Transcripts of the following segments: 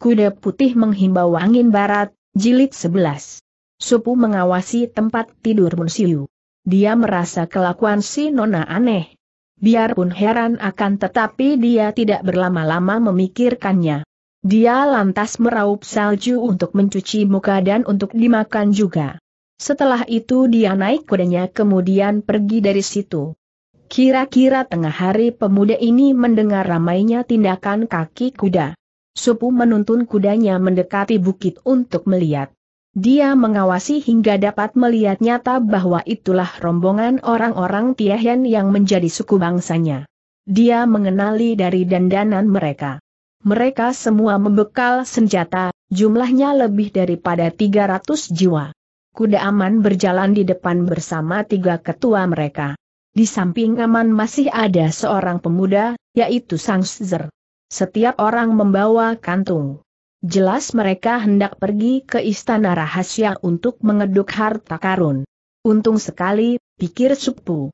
Kuda Putih Menghimbau Angin Barat, Jilid 11. Supu mengawasi tempat tidur Munsiu. Dia merasa kelakuan si Nona aneh. Biarpun heran akan tetapi dia tidak berlama-lama memikirkannya. Dia lantas meraup salju untuk mencuci muka dan untuk dimakan juga. Setelah itu dia naik kudanya kemudian pergi dari situ. Kira-kira tengah hari pemuda ini mendengar ramainya tindakan kaki kuda. Supu menuntun kudanya mendekati bukit untuk melihat. Dia mengawasi hingga dapat melihat nyata bahwa itulah rombongan orang-orang Tiahian yang menjadi suku bangsanya. Dia mengenali dari dandanan mereka. Mereka semua membekal senjata, jumlahnya lebih daripada 300 jiwa. Kuda Aman berjalan di depan bersama tiga ketua mereka. Di samping Aman masih ada seorang pemuda, yaitu Sang Szer. Setiap orang membawa kantung. Jelas mereka hendak pergi ke istana rahasia untuk mengeduk harta karun. Untung sekali, pikir Supu.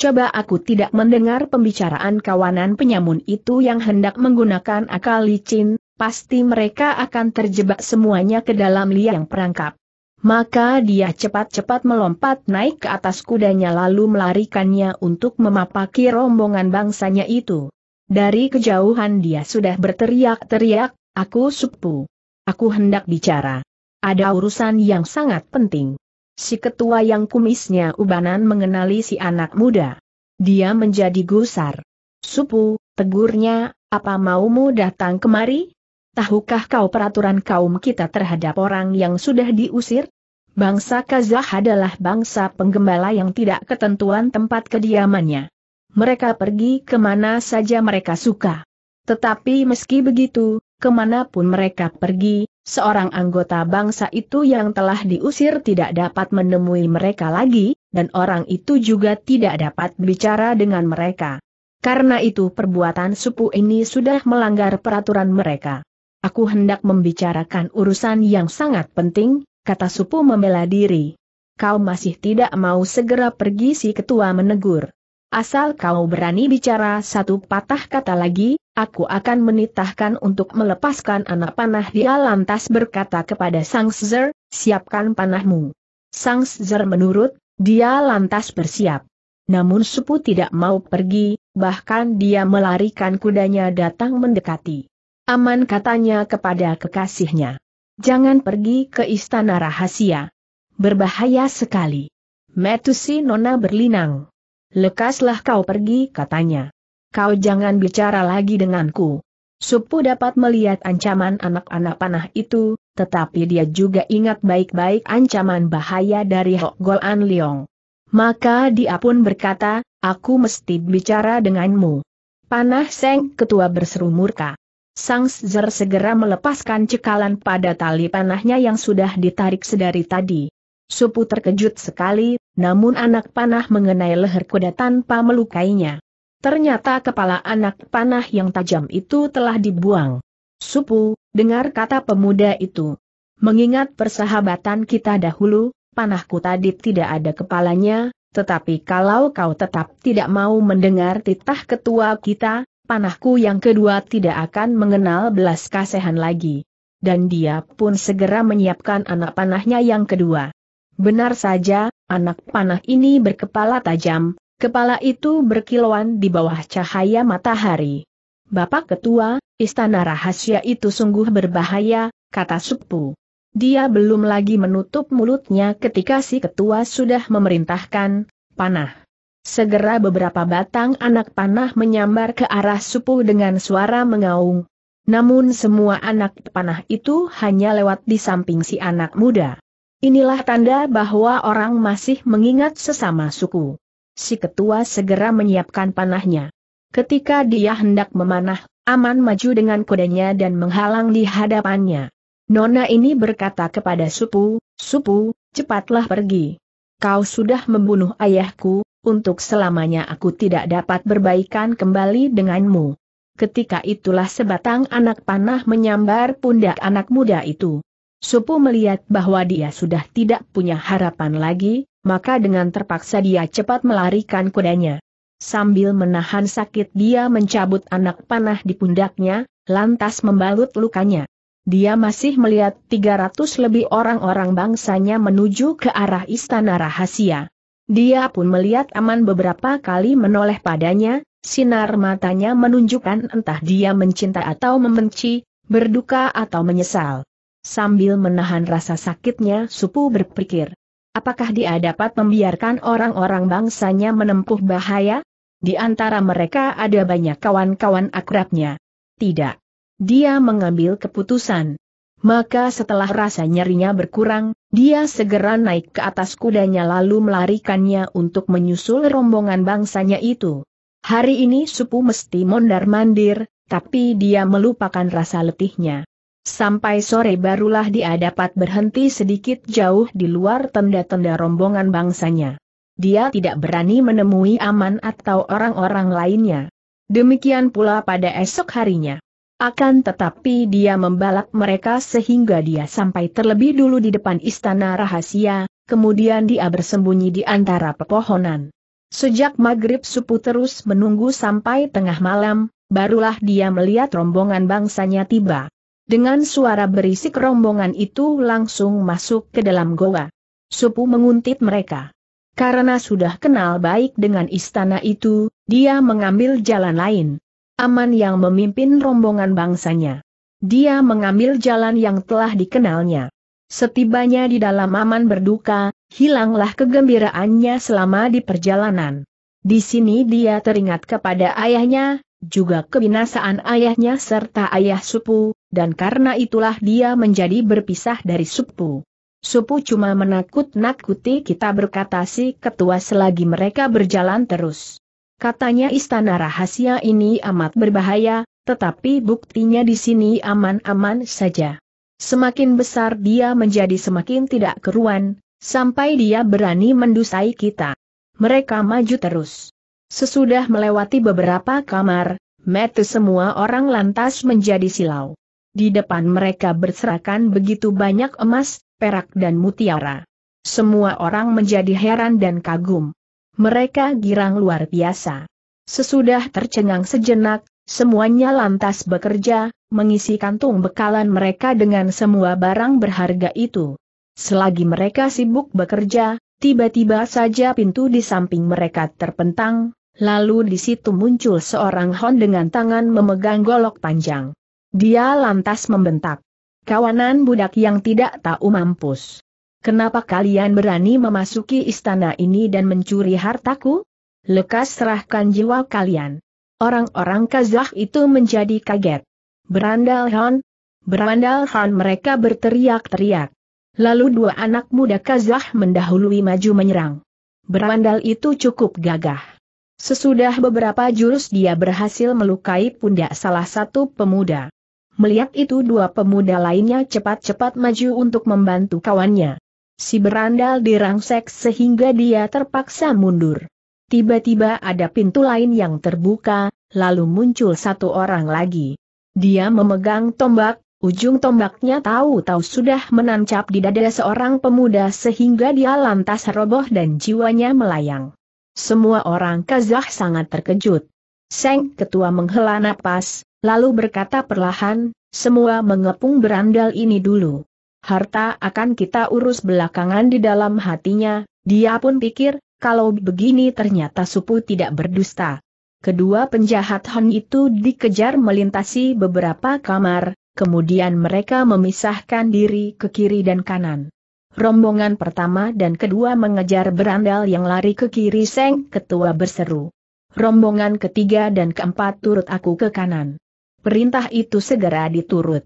Coba aku tidak mendengar pembicaraan kawanan penyamun itu yang hendak menggunakan akal licin, pasti mereka akan terjebak semuanya ke dalam liang perangkap. Maka dia cepat-cepat melompat naik ke atas kudanya lalu melarikannya untuk memapaki rombongan bangsanya itu. Dari kejauhan dia sudah berteriak-teriak, aku supu. Aku hendak bicara. Ada urusan yang sangat penting. Si ketua yang kumisnya ubanan mengenali si anak muda. Dia menjadi gusar. Supu, tegurnya, apa maumu datang kemari? Tahukah kau peraturan kaum kita terhadap orang yang sudah diusir? Bangsa Kazah adalah bangsa penggembala yang tidak ketentuan tempat kediamannya mereka pergi kemana saja mereka suka. Tetapi meski begitu, kemanapun mereka pergi, seorang anggota bangsa itu yang telah diusir tidak dapat menemui mereka lagi, dan orang itu juga tidak dapat bicara dengan mereka. Karena itu perbuatan supu ini sudah melanggar peraturan mereka. Aku hendak membicarakan urusan yang sangat penting, kata supu membela diri. Kau masih tidak mau segera pergi si ketua menegur. Asal kau berani bicara satu patah kata lagi, aku akan menitahkan untuk melepaskan anak panah dia lantas berkata kepada Sang szer, siapkan panahmu. Sang szer menurut, dia lantas bersiap. Namun Supu tidak mau pergi, bahkan dia melarikan kudanya datang mendekati. Aman katanya kepada kekasihnya. Jangan pergi ke istana rahasia. Berbahaya sekali. Metusi Nona berlinang. Lekaslah kau pergi katanya. Kau jangan bicara lagi denganku. Supu dapat melihat ancaman anak-anak panah itu, tetapi dia juga ingat baik-baik ancaman bahaya dari Hok Golan Leong. Maka dia pun berkata, aku mesti bicara denganmu. Panah Seng Ketua berseru murka. Sang Zer segera melepaskan cekalan pada tali panahnya yang sudah ditarik sedari tadi. Supu terkejut sekali, namun anak panah mengenai leher kuda tanpa melukainya. Ternyata kepala anak panah yang tajam itu telah dibuang. Supu, dengar kata pemuda itu. Mengingat persahabatan kita dahulu, panahku tadi tidak ada kepalanya, tetapi kalau kau tetap tidak mau mendengar titah ketua kita, panahku yang kedua tidak akan mengenal belas kasihan lagi. Dan dia pun segera menyiapkan anak panahnya yang kedua. Benar saja, anak panah ini berkepala tajam, kepala itu berkilauan di bawah cahaya matahari. Bapak Ketua, istana rahasia itu sungguh berbahaya, kata Supu. Dia belum lagi menutup mulutnya ketika si ketua sudah memerintahkan, panah. Segera beberapa batang anak panah menyambar ke arah Supu dengan suara mengaung. Namun semua anak panah itu hanya lewat di samping si anak muda. Inilah tanda bahwa orang masih mengingat sesama suku. Si ketua segera menyiapkan panahnya. Ketika dia hendak memanah, Aman maju dengan kudanya dan menghalang di hadapannya. Nona ini berkata kepada Supu, Supu, cepatlah pergi. Kau sudah membunuh ayahku, untuk selamanya aku tidak dapat berbaikan kembali denganmu. Ketika itulah sebatang anak panah menyambar pundak anak muda itu. Supu melihat bahwa dia sudah tidak punya harapan lagi, maka dengan terpaksa dia cepat melarikan kudanya. Sambil menahan sakit dia mencabut anak panah di pundaknya, lantas membalut lukanya. Dia masih melihat 300 lebih orang-orang bangsanya menuju ke arah istana rahasia. Dia pun melihat Aman beberapa kali menoleh padanya, sinar matanya menunjukkan entah dia mencinta atau membenci, berduka atau menyesal. Sambil menahan rasa sakitnya Supu berpikir. Apakah dia dapat membiarkan orang-orang bangsanya menempuh bahaya? Di antara mereka ada banyak kawan-kawan akrabnya. Tidak. Dia mengambil keputusan. Maka setelah rasa nyerinya berkurang, dia segera naik ke atas kudanya lalu melarikannya untuk menyusul rombongan bangsanya itu. Hari ini Supu mesti mondar-mandir, tapi dia melupakan rasa letihnya. Sampai sore barulah dia dapat berhenti sedikit jauh di luar tenda-tenda rombongan bangsanya. Dia tidak berani menemui Aman atau orang-orang lainnya. Demikian pula pada esok harinya. Akan tetapi dia membalap mereka sehingga dia sampai terlebih dulu di depan istana rahasia, kemudian dia bersembunyi di antara pepohonan. Sejak maghrib supu terus menunggu sampai tengah malam, barulah dia melihat rombongan bangsanya tiba. Dengan suara berisik rombongan itu langsung masuk ke dalam goa. Supu menguntit mereka. Karena sudah kenal baik dengan istana itu, dia mengambil jalan lain. Aman yang memimpin rombongan bangsanya. Dia mengambil jalan yang telah dikenalnya. Setibanya di dalam aman berduka, hilanglah kegembiraannya selama di perjalanan. Di sini dia teringat kepada ayahnya, juga kebinasaan ayahnya serta ayah supu, dan karena itulah dia menjadi berpisah dari Supu. Supu cuma menakut-nakuti kita berkata si ketua selagi mereka berjalan terus. Katanya istana rahasia ini amat berbahaya, tetapi buktinya di sini aman-aman saja. Semakin besar dia menjadi semakin tidak keruan, sampai dia berani mendusai kita. Mereka maju terus. Sesudah melewati beberapa kamar, mata semua orang lantas menjadi silau. Di depan mereka berserakan begitu banyak emas, perak dan mutiara. Semua orang menjadi heran dan kagum. Mereka girang luar biasa. Sesudah tercengang sejenak, semuanya lantas bekerja, mengisi kantung bekalan mereka dengan semua barang berharga itu. Selagi mereka sibuk bekerja, tiba-tiba saja pintu di samping mereka terpentang, lalu di situ muncul seorang Hon dengan tangan memegang golok panjang. Dia lantas membentak. Kawanan budak yang tidak tahu mampus. Kenapa kalian berani memasuki istana ini dan mencuri hartaku? Lekas serahkan jiwa kalian. Orang-orang Kazakh itu menjadi kaget. Berandal Han, berandal Han mereka berteriak-teriak. Lalu dua anak muda Kazakh mendahului maju menyerang. Berandal itu cukup gagah. Sesudah beberapa jurus dia berhasil melukai pundak salah satu pemuda. Melihat itu dua pemuda lainnya cepat-cepat maju untuk membantu kawannya. Si berandal dirangsek sehingga dia terpaksa mundur. Tiba-tiba ada pintu lain yang terbuka, lalu muncul satu orang lagi. Dia memegang tombak, ujung tombaknya tahu-tahu sudah menancap di dada seorang pemuda sehingga dia lantas roboh dan jiwanya melayang. Semua orang Kazah sangat terkejut. Seng Ketua menghela napas, lalu berkata perlahan, semua mengepung berandal ini dulu. Harta akan kita urus belakangan di dalam hatinya, dia pun pikir, kalau begini ternyata supu tidak berdusta. Kedua penjahat Hon itu dikejar melintasi beberapa kamar, kemudian mereka memisahkan diri ke kiri dan kanan. Rombongan pertama dan kedua mengejar berandal yang lari ke kiri Seng Ketua berseru rombongan ketiga dan keempat turut aku ke kanan. Perintah itu segera diturut.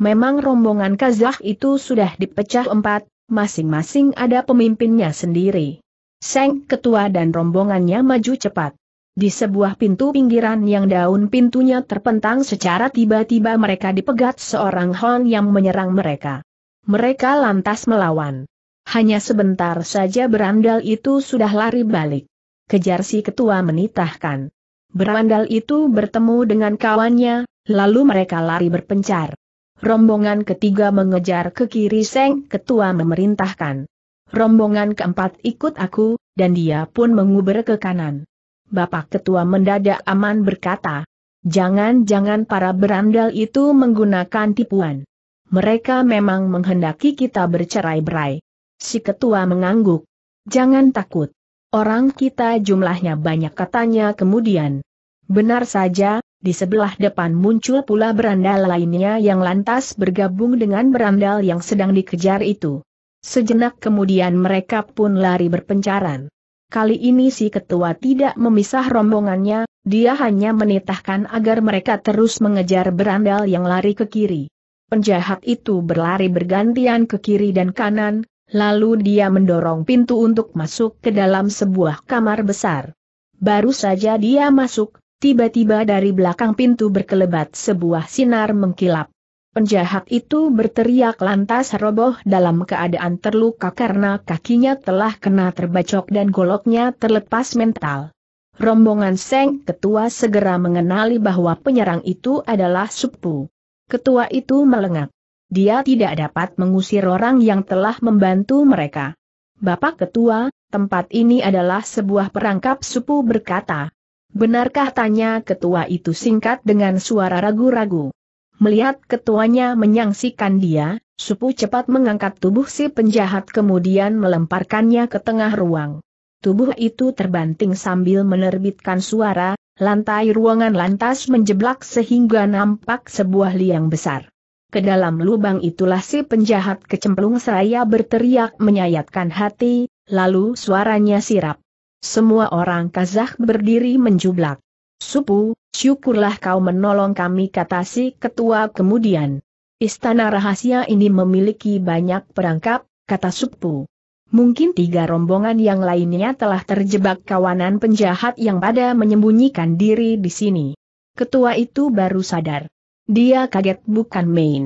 Memang rombongan Kazah itu sudah dipecah empat, masing-masing ada pemimpinnya sendiri. Seng ketua dan rombongannya maju cepat. Di sebuah pintu pinggiran yang daun pintunya terpentang secara tiba-tiba mereka dipegat seorang Hon yang menyerang mereka. Mereka lantas melawan. Hanya sebentar saja berandal itu sudah lari balik kejar si ketua menitahkan. Berandal itu bertemu dengan kawannya, lalu mereka lari berpencar. Rombongan ketiga mengejar ke kiri Seng ketua memerintahkan. Rombongan keempat ikut aku, dan dia pun menguber ke kanan. Bapak ketua mendadak aman berkata, Jangan-jangan para berandal itu menggunakan tipuan. Mereka memang menghendaki kita bercerai-berai. Si ketua mengangguk. Jangan takut. Orang kita jumlahnya banyak katanya kemudian. Benar saja, di sebelah depan muncul pula berandal lainnya yang lantas bergabung dengan berandal yang sedang dikejar itu. Sejenak kemudian mereka pun lari berpencaran. Kali ini si ketua tidak memisah rombongannya, dia hanya menitahkan agar mereka terus mengejar berandal yang lari ke kiri. Penjahat itu berlari bergantian ke kiri dan kanan, Lalu dia mendorong pintu untuk masuk ke dalam sebuah kamar besar. Baru saja dia masuk, tiba-tiba dari belakang pintu berkelebat sebuah sinar mengkilap. Penjahat itu berteriak lantas roboh dalam keadaan terluka karena kakinya telah kena terbacok dan goloknya terlepas mental. Rombongan Seng Ketua segera mengenali bahwa penyerang itu adalah Supu. Ketua itu melengak. Dia tidak dapat mengusir orang yang telah membantu mereka. Bapak Ketua, tempat ini adalah sebuah perangkap supu berkata. Benarkah tanya ketua itu singkat dengan suara ragu-ragu. Melihat ketuanya menyangsikan dia, supu cepat mengangkat tubuh si penjahat kemudian melemparkannya ke tengah ruang. Tubuh itu terbanting sambil menerbitkan suara, lantai ruangan lantas menjeblak sehingga nampak sebuah liang besar. Ke dalam lubang itulah si penjahat kecemplung seraya berteriak menyayatkan hati, lalu suaranya sirap. Semua orang kazah berdiri menjublak. Supu, syukurlah kau menolong kami kata si ketua kemudian. Istana rahasia ini memiliki banyak perangkap, kata Supu. Mungkin tiga rombongan yang lainnya telah terjebak kawanan penjahat yang pada menyembunyikan diri di sini. Ketua itu baru sadar. Dia kaget bukan main.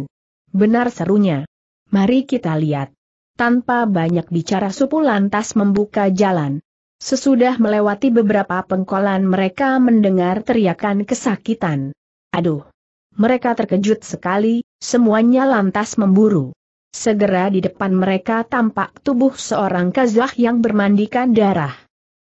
Benar serunya. Mari kita lihat. Tanpa banyak bicara Supu lantas membuka jalan. Sesudah melewati beberapa pengkolan mereka mendengar teriakan kesakitan. Aduh! Mereka terkejut sekali, semuanya lantas memburu. Segera di depan mereka tampak tubuh seorang kazah yang bermandikan darah.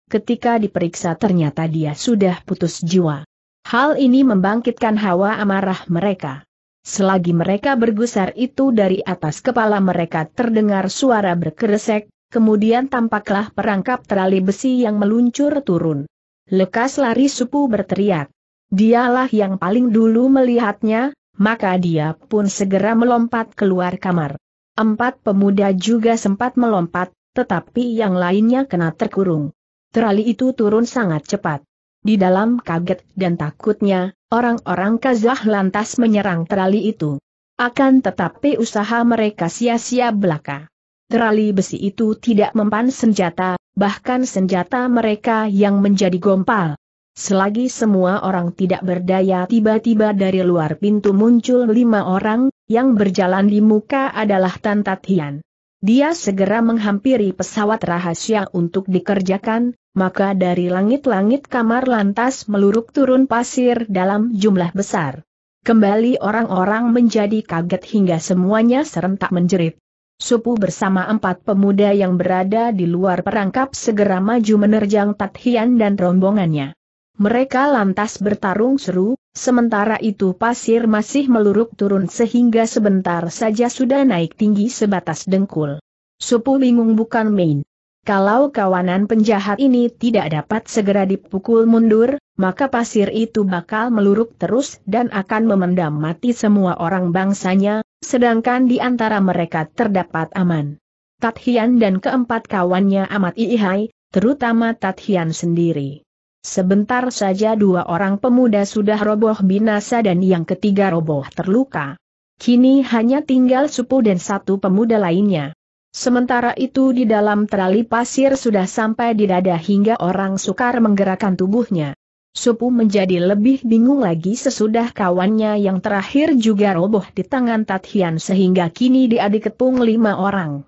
Ketika diperiksa ternyata dia sudah putus jiwa. Hal ini membangkitkan hawa amarah mereka. Selagi mereka bergusar itu dari atas kepala mereka terdengar suara berkeresek, kemudian tampaklah perangkap terali besi yang meluncur turun. Lekas lari supu berteriak. Dialah yang paling dulu melihatnya, maka dia pun segera melompat keluar kamar. Empat pemuda juga sempat melompat, tetapi yang lainnya kena terkurung. Terali itu turun sangat cepat. Di dalam kaget dan takutnya, orang-orang Kazah lantas menyerang terali itu. Akan tetapi usaha mereka sia-sia belaka. Terali besi itu tidak mempan senjata, bahkan senjata mereka yang menjadi gompal. Selagi semua orang tidak berdaya tiba-tiba dari luar pintu muncul lima orang, yang berjalan di muka adalah Tantatian. Hian. Dia segera menghampiri pesawat rahasia untuk dikerjakan, maka dari langit-langit kamar lantas meluruk turun pasir dalam jumlah besar. Kembali orang-orang menjadi kaget hingga semuanya serentak menjerit. Supu bersama empat pemuda yang berada di luar perangkap segera maju menerjang Tathian dan rombongannya. Mereka lantas bertarung seru, Sementara itu pasir masih meluruk turun sehingga sebentar saja sudah naik tinggi sebatas dengkul. Supu bingung bukan main. Kalau kawanan penjahat ini tidak dapat segera dipukul mundur, maka pasir itu bakal meluruk terus dan akan memendam mati semua orang bangsanya, sedangkan di antara mereka terdapat aman. Tathian dan keempat kawannya amat iihai, terutama Tathian sendiri. Sebentar saja dua orang pemuda sudah roboh binasa dan yang ketiga roboh terluka. Kini hanya tinggal Supu dan satu pemuda lainnya. Sementara itu di dalam terali pasir sudah sampai di dada hingga orang sukar menggerakkan tubuhnya. Supu menjadi lebih bingung lagi sesudah kawannya yang terakhir juga roboh di tangan Tathian sehingga kini dia dikepung lima orang.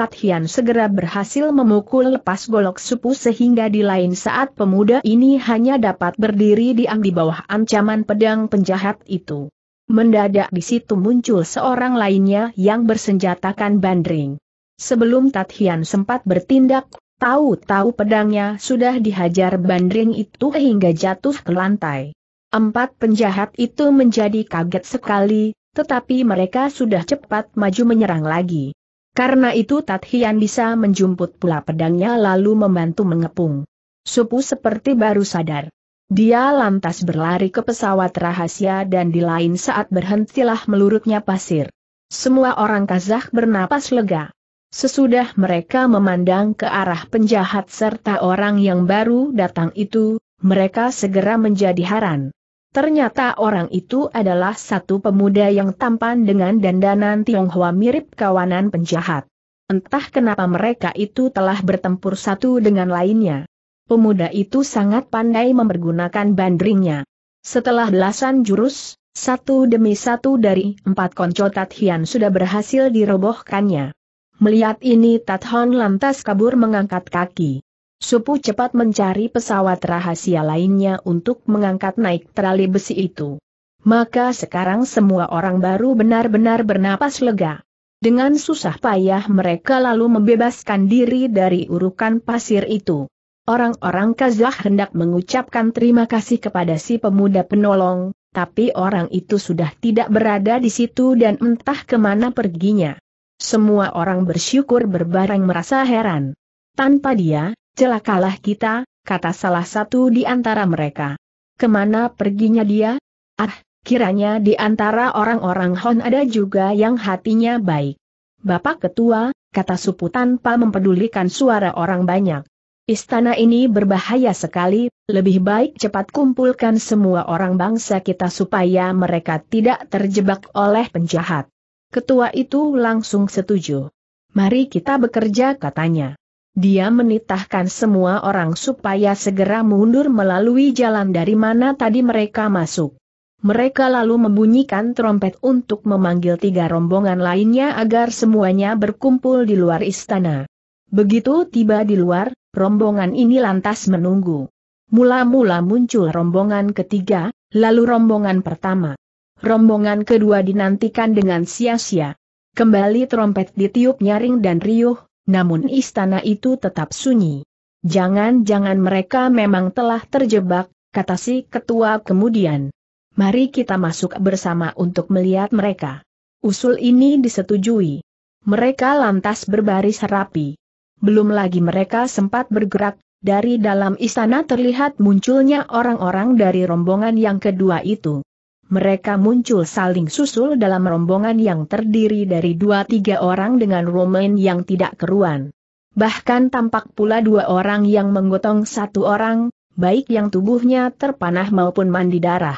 Tat segera berhasil memukul lepas golok supu sehingga di lain saat pemuda ini hanya dapat berdiri diam di bawah ancaman pedang penjahat itu. Mendadak di situ muncul seorang lainnya yang bersenjatakan bandring. Sebelum Tat sempat bertindak, tahu-tahu pedangnya sudah dihajar bandring itu hingga jatuh ke lantai. Empat penjahat itu menjadi kaget sekali, tetapi mereka sudah cepat maju menyerang lagi. Karena itu Tathian bisa menjumput pula pedangnya lalu membantu mengepung. Supu seperti baru sadar. Dia lantas berlari ke pesawat rahasia dan di lain saat berhentilah melurutnya pasir. Semua orang Kazakh bernapas lega. Sesudah mereka memandang ke arah penjahat serta orang yang baru datang itu, mereka segera menjadi haran. Ternyata orang itu adalah satu pemuda yang tampan dengan dandanan Tionghoa mirip kawanan penjahat. Entah kenapa mereka itu telah bertempur satu dengan lainnya. Pemuda itu sangat pandai mempergunakan bandringnya. Setelah belasan jurus, satu demi satu dari empat konco Tat Hian sudah berhasil dirobohkannya. Melihat ini Tathon lantas kabur mengangkat kaki. Supu cepat mencari pesawat rahasia lainnya untuk mengangkat naik terali besi itu. Maka sekarang semua orang baru benar-benar bernapas lega. Dengan susah payah mereka lalu membebaskan diri dari urukan pasir itu. Orang-orang Kazah hendak mengucapkan terima kasih kepada si pemuda penolong, tapi orang itu sudah tidak berada di situ dan entah kemana perginya. Semua orang bersyukur berbareng merasa heran. Tanpa dia, celakalah kita, kata salah satu di antara mereka. Kemana perginya dia? Ah, kiranya di antara orang-orang Hon ada juga yang hatinya baik. Bapak Ketua, kata Supu tanpa mempedulikan suara orang banyak. Istana ini berbahaya sekali, lebih baik cepat kumpulkan semua orang bangsa kita supaya mereka tidak terjebak oleh penjahat. Ketua itu langsung setuju. Mari kita bekerja katanya. Dia menitahkan semua orang supaya segera mundur melalui jalan dari mana tadi mereka masuk. Mereka lalu membunyikan trompet untuk memanggil tiga rombongan lainnya agar semuanya berkumpul di luar istana. Begitu tiba di luar, rombongan ini lantas menunggu. Mula-mula muncul rombongan ketiga, lalu rombongan pertama. Rombongan kedua dinantikan dengan sia-sia. Kembali trompet ditiup nyaring dan riuh, namun istana itu tetap sunyi. Jangan-jangan mereka memang telah terjebak, kata si ketua kemudian. Mari kita masuk bersama untuk melihat mereka. Usul ini disetujui. Mereka lantas berbaris rapi. Belum lagi mereka sempat bergerak, dari dalam istana terlihat munculnya orang-orang dari rombongan yang kedua itu mereka muncul saling susul dalam rombongan yang terdiri dari dua tiga orang dengan Romain yang tidak keruan. Bahkan tampak pula dua orang yang menggotong satu orang, baik yang tubuhnya terpanah maupun mandi darah.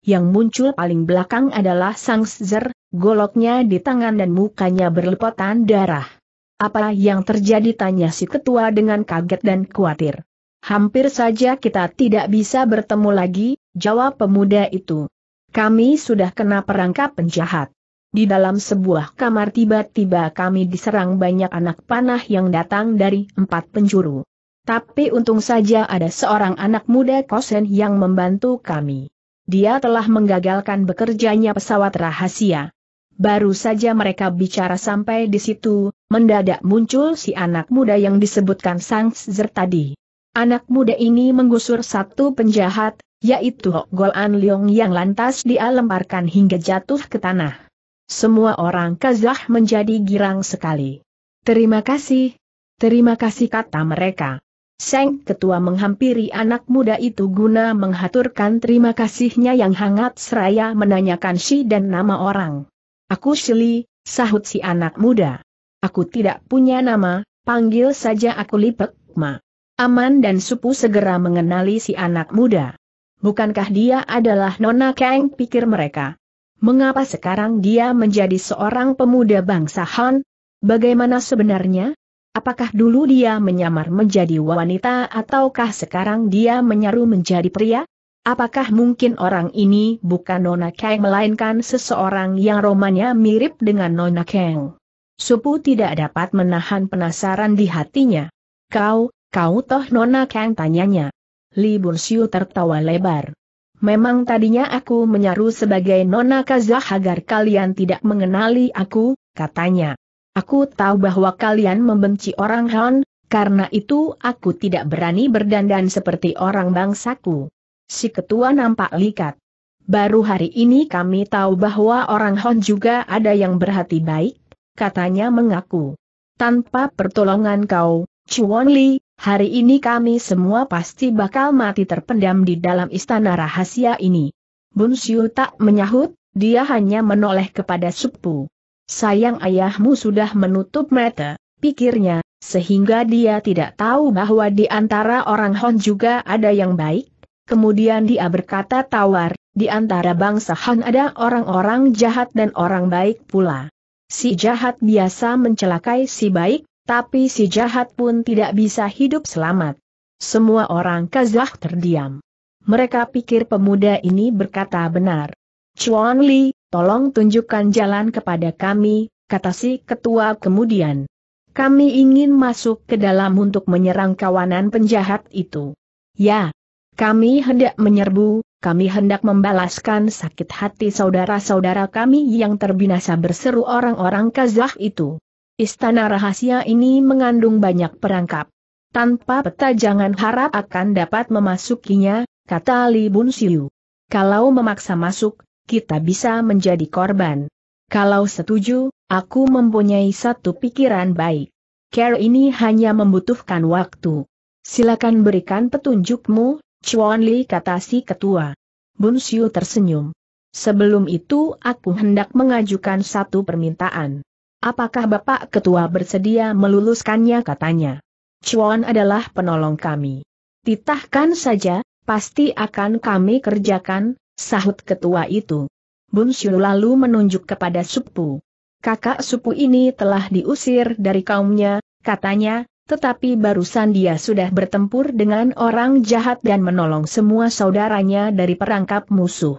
Yang muncul paling belakang adalah Sang Sezer, goloknya di tangan dan mukanya berlepotan darah. Apa yang terjadi tanya si ketua dengan kaget dan khawatir. Hampir saja kita tidak bisa bertemu lagi, jawab pemuda itu. Kami sudah kena perangkap penjahat. Di dalam sebuah kamar tiba-tiba kami diserang banyak anak panah yang datang dari empat penjuru. Tapi untung saja ada seorang anak muda kosen yang membantu kami. Dia telah menggagalkan bekerjanya pesawat rahasia. Baru saja mereka bicara sampai di situ, mendadak muncul si anak muda yang disebutkan Sang Zer tadi. Anak muda ini menggusur satu penjahat, yaitu Hok Gol An Leong yang lantas dia lemparkan hingga jatuh ke tanah. Semua orang Kazah menjadi girang sekali. Terima kasih. Terima kasih kata mereka. Seng ketua menghampiri anak muda itu guna menghaturkan terima kasihnya yang hangat seraya menanyakan si dan nama orang. Aku Shili, sahut si anak muda. Aku tidak punya nama, panggil saja aku Lipek Ma. Aman dan Supu segera mengenali si anak muda. Bukankah dia adalah Nona Kang pikir mereka. Mengapa sekarang dia menjadi seorang pemuda bangsa Han? Bagaimana sebenarnya? Apakah dulu dia menyamar menjadi wanita ataukah sekarang dia menyaru menjadi pria? Apakah mungkin orang ini bukan Nona Kang melainkan seseorang yang romanya mirip dengan Nona Kang? Supu tidak dapat menahan penasaran di hatinya. Kau, Kau toh Nona Kang tanyanya. Li Bun tertawa lebar. Memang tadinya aku menyaru sebagai Nona Kazah agar kalian tidak mengenali aku, katanya. Aku tahu bahwa kalian membenci orang Han, karena itu aku tidak berani berdandan seperti orang bangsaku. Si ketua nampak likat. Baru hari ini kami tahu bahwa orang Hon juga ada yang berhati baik, katanya mengaku. Tanpa pertolongan kau, Chuan Li, hari ini kami semua pasti bakal mati terpendam di dalam istana rahasia ini. Bun Siu tak menyahut, dia hanya menoleh kepada Supu. Sayang ayahmu sudah menutup mata, pikirnya, sehingga dia tidak tahu bahwa di antara orang Hon juga ada yang baik. Kemudian dia berkata tawar, di antara bangsa Han ada orang-orang jahat dan orang baik pula. Si jahat biasa mencelakai si baik, tapi si jahat pun tidak bisa hidup selamat. Semua orang Kazakh terdiam. Mereka pikir pemuda ini berkata benar. Chuan Li, tolong tunjukkan jalan kepada kami, kata si ketua kemudian. Kami ingin masuk ke dalam untuk menyerang kawanan penjahat itu. Ya, kami hendak menyerbu, kami hendak membalaskan sakit hati saudara-saudara kami yang terbinasa berseru orang-orang Kazakh itu. Istana rahasia ini mengandung banyak perangkap. Tanpa peta jangan harap akan dapat memasukinya, kata Li Bun Siu. Kalau memaksa masuk, kita bisa menjadi korban. Kalau setuju, aku mempunyai satu pikiran baik. Care ini hanya membutuhkan waktu. Silakan berikan petunjukmu, Chuan Li kata si ketua. Bun Siu tersenyum. Sebelum itu aku hendak mengajukan satu permintaan. Apakah Bapak Ketua bersedia meluluskannya katanya? Chuan adalah penolong kami. Titahkan saja, pasti akan kami kerjakan, sahut ketua itu. Bun Xiu lalu menunjuk kepada Supu. Kakak Supu ini telah diusir dari kaumnya, katanya, tetapi barusan dia sudah bertempur dengan orang jahat dan menolong semua saudaranya dari perangkap musuh.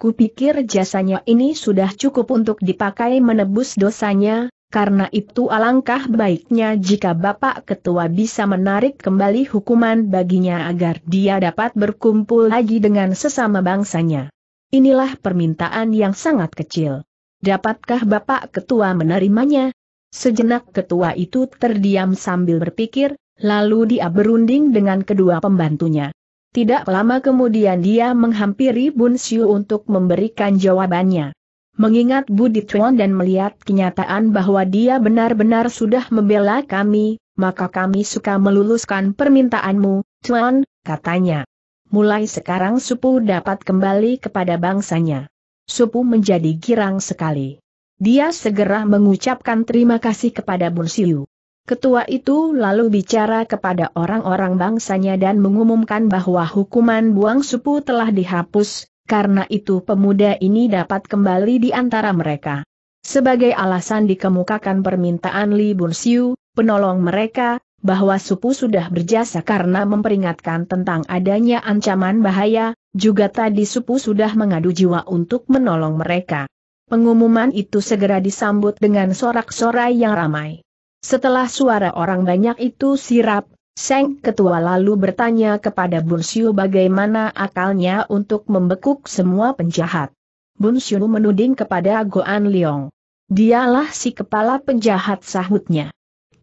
Kupikir jasanya ini sudah cukup untuk dipakai menebus dosanya, karena itu alangkah baiknya jika Bapak Ketua bisa menarik kembali hukuman baginya agar dia dapat berkumpul lagi dengan sesama bangsanya. Inilah permintaan yang sangat kecil. Dapatkah Bapak Ketua menerimanya? Sejenak ketua itu terdiam sambil berpikir, lalu dia berunding dengan kedua pembantunya. Tidak lama kemudian dia menghampiri Bun Xiu untuk memberikan jawabannya. Mengingat Budi Tuan dan melihat kenyataan bahwa dia benar-benar sudah membela kami, maka kami suka meluluskan permintaanmu, Tuan, katanya. Mulai sekarang Supu dapat kembali kepada bangsanya. Supu menjadi girang sekali. Dia segera mengucapkan terima kasih kepada Bun Siu. Ketua itu lalu bicara kepada orang-orang bangsanya dan mengumumkan bahwa hukuman buang supu telah dihapus, karena itu pemuda ini dapat kembali di antara mereka. Sebagai alasan dikemukakan permintaan Li Bunsiu, penolong mereka, bahwa supu sudah berjasa karena memperingatkan tentang adanya ancaman bahaya, juga tadi supu sudah mengadu jiwa untuk menolong mereka. Pengumuman itu segera disambut dengan sorak-sorai yang ramai. Setelah suara orang banyak itu sirap, Seng Ketua lalu bertanya kepada Bunsiu bagaimana akalnya untuk membekuk semua penjahat. Bunsiu menuding kepada Goan Liong. Dialah si kepala penjahat sahutnya.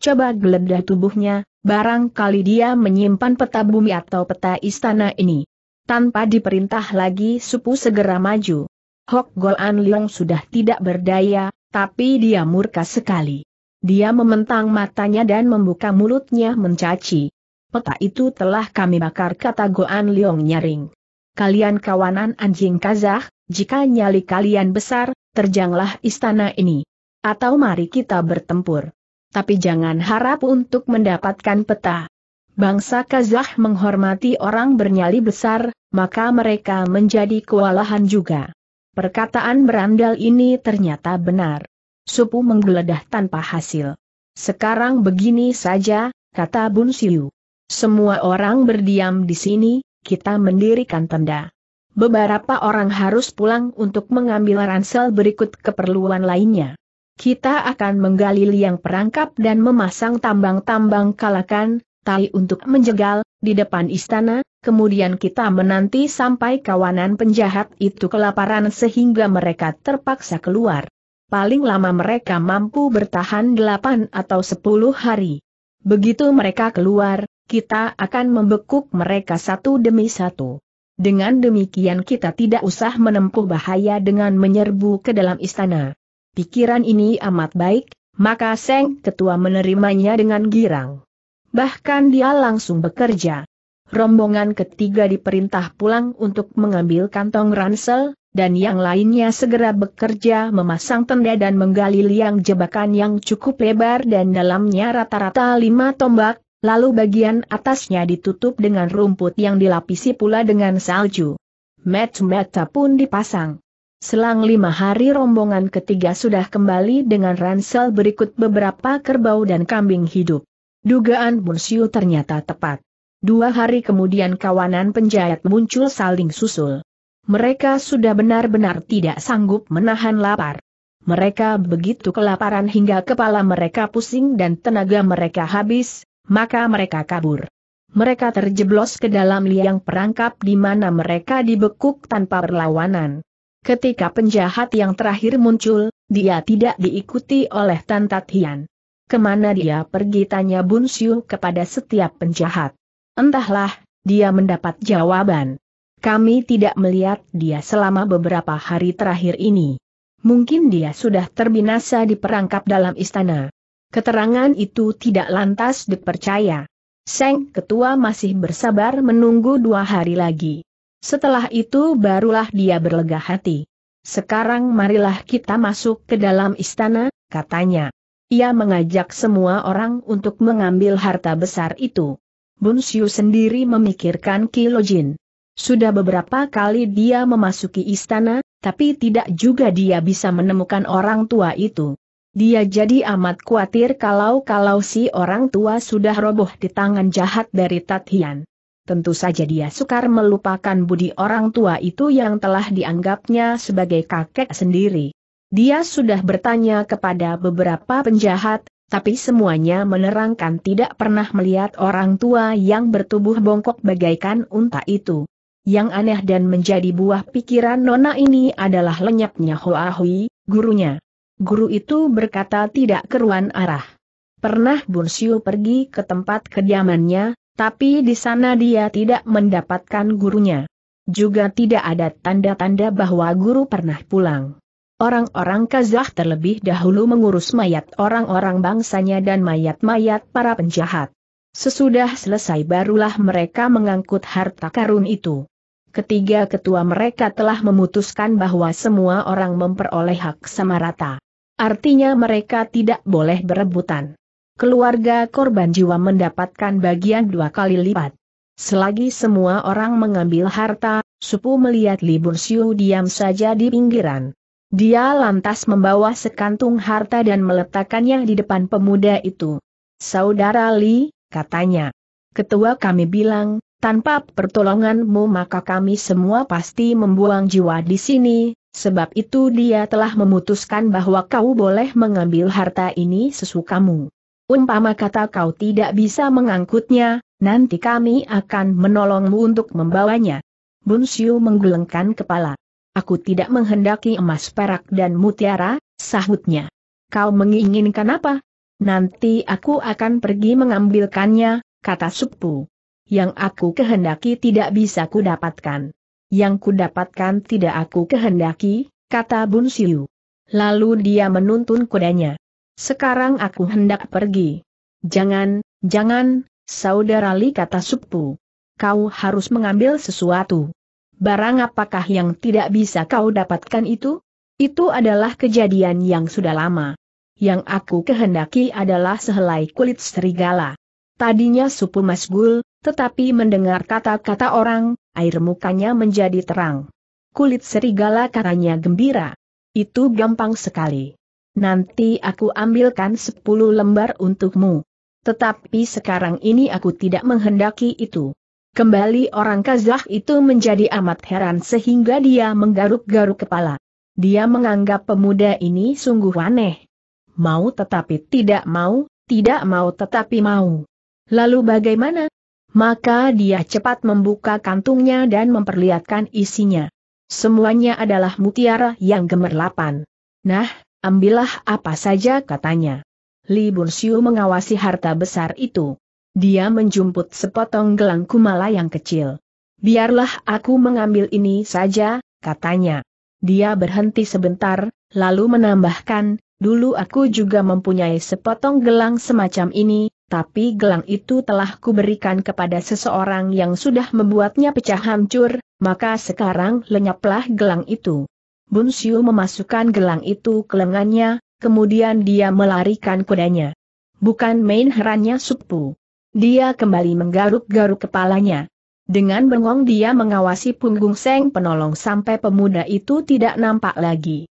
Coba geledah tubuhnya, barangkali dia menyimpan peta bumi atau peta istana ini. Tanpa diperintah lagi Supu segera maju. Hok Goan Liong sudah tidak berdaya, tapi dia murka sekali. Dia mementang matanya dan membuka mulutnya mencaci. Peta itu telah kami bakar kata Goan Liong nyaring. Kalian kawanan anjing Kazah, jika nyali kalian besar, terjanglah istana ini. Atau mari kita bertempur. Tapi jangan harap untuk mendapatkan peta. Bangsa Kazah menghormati orang bernyali besar, maka mereka menjadi kewalahan juga. Perkataan berandal ini ternyata benar. Supu menggeledah tanpa hasil. Sekarang begini saja, kata Bun Siu. Semua orang berdiam di sini, kita mendirikan tenda. Beberapa orang harus pulang untuk mengambil ransel berikut keperluan lainnya. Kita akan menggali liang perangkap dan memasang tambang-tambang kalakan, tali untuk menjegal, di depan istana, kemudian kita menanti sampai kawanan penjahat itu kelaparan sehingga mereka terpaksa keluar paling lama mereka mampu bertahan 8 atau 10 hari. Begitu mereka keluar, kita akan membekuk mereka satu demi satu. Dengan demikian kita tidak usah menempuh bahaya dengan menyerbu ke dalam istana. Pikiran ini amat baik, maka Seng Ketua menerimanya dengan girang. Bahkan dia langsung bekerja. Rombongan ketiga diperintah pulang untuk mengambil kantong ransel, dan yang lainnya segera bekerja memasang tenda dan menggali liang jebakan yang cukup lebar dan dalamnya rata-rata lima tombak, lalu bagian atasnya ditutup dengan rumput yang dilapisi pula dengan salju. Met mata pun dipasang. Selang lima hari rombongan ketiga sudah kembali dengan ransel berikut beberapa kerbau dan kambing hidup. Dugaan Munsiu ternyata tepat. Dua hari kemudian kawanan penjahat muncul saling susul. Mereka sudah benar-benar tidak sanggup menahan lapar. Mereka begitu kelaparan hingga kepala mereka pusing dan tenaga mereka habis, maka mereka kabur. Mereka terjeblos ke dalam liang perangkap di mana mereka dibekuk tanpa perlawanan. Ketika penjahat yang terakhir muncul, dia tidak diikuti oleh Tan Hian. Kemana dia pergi tanya Bun Siu kepada setiap penjahat. Entahlah, dia mendapat jawaban. Kami tidak melihat dia selama beberapa hari terakhir ini. Mungkin dia sudah terbinasa di perangkap dalam istana. Keterangan itu tidak lantas dipercaya. Seng Ketua masih bersabar menunggu dua hari lagi. Setelah itu barulah dia berlega hati. Sekarang marilah kita masuk ke dalam istana, katanya. Ia mengajak semua orang untuk mengambil harta besar itu. Bunsiu sendiri memikirkan Kilojin. Sudah beberapa kali dia memasuki istana, tapi tidak juga dia bisa menemukan orang tua itu. Dia jadi amat khawatir kalau-kalau si orang tua sudah roboh di tangan jahat dari Tatian. Tentu saja dia sukar melupakan budi orang tua itu yang telah dianggapnya sebagai kakek sendiri. Dia sudah bertanya kepada beberapa penjahat, tapi semuanya menerangkan tidak pernah melihat orang tua yang bertubuh bongkok bagaikan unta itu. Yang aneh dan menjadi buah pikiran Nona ini adalah lenyapnya Hoa Hui, gurunya. Guru itu berkata tidak keruan arah. Pernah Bun Siu pergi ke tempat kediamannya, tapi di sana dia tidak mendapatkan gurunya. Juga tidak ada tanda-tanda bahwa guru pernah pulang. Orang-orang Kazah terlebih dahulu mengurus mayat orang-orang bangsanya dan mayat-mayat para penjahat. Sesudah selesai barulah mereka mengangkut harta karun itu ketiga ketua mereka telah memutuskan bahwa semua orang memperoleh hak sama rata. Artinya mereka tidak boleh berebutan. Keluarga korban jiwa mendapatkan bagian dua kali lipat. Selagi semua orang mengambil harta, Supu melihat Libur Siu diam saja di pinggiran. Dia lantas membawa sekantung harta dan meletakkannya di depan pemuda itu. Saudara Li, katanya. Ketua kami bilang, tanpa pertolonganmu maka kami semua pasti membuang jiwa di sini, sebab itu dia telah memutuskan bahwa kau boleh mengambil harta ini sesukamu. Umpama kata kau tidak bisa mengangkutnya, nanti kami akan menolongmu untuk membawanya. Bunsiu menggelengkan kepala. Aku tidak menghendaki emas perak dan mutiara, sahutnya. Kau menginginkan apa? Nanti aku akan pergi mengambilkannya, kata Supu yang aku kehendaki tidak bisa kudapatkan. Yang kudapatkan tidak aku kehendaki, kata Bun Siu. Lalu dia menuntun kudanya. Sekarang aku hendak pergi. Jangan, jangan, saudara Li kata Supu. Kau harus mengambil sesuatu. Barang apakah yang tidak bisa kau dapatkan itu? Itu adalah kejadian yang sudah lama. Yang aku kehendaki adalah sehelai kulit serigala. Tadinya Supu Masgul, tetapi mendengar kata-kata orang, air mukanya menjadi terang. Kulit serigala katanya gembira. Itu gampang sekali. Nanti aku ambilkan sepuluh lembar untukmu. Tetapi sekarang ini aku tidak menghendaki itu. Kembali orang Kazakh itu menjadi amat heran sehingga dia menggaruk-garuk kepala. Dia menganggap pemuda ini sungguh aneh. Mau tetapi tidak mau, tidak mau tetapi mau. Lalu bagaimana? Maka dia cepat membuka kantungnya dan memperlihatkan isinya. Semuanya adalah mutiara yang gemerlapan. Nah, ambillah apa saja katanya. Li Bunsiu mengawasi harta besar itu. Dia menjumput sepotong gelang kumala yang kecil. Biarlah aku mengambil ini saja, katanya. Dia berhenti sebentar, lalu menambahkan, dulu aku juga mempunyai sepotong gelang semacam ini, tapi gelang itu telah kuberikan kepada seseorang yang sudah membuatnya pecah hancur, maka sekarang lenyaplah gelang itu. Bunsiu memasukkan gelang itu ke lengannya, kemudian dia melarikan kudanya. Bukan main herannya supu. Dia kembali menggaruk-garuk kepalanya. Dengan bengong dia mengawasi punggung Seng penolong sampai pemuda itu tidak nampak lagi.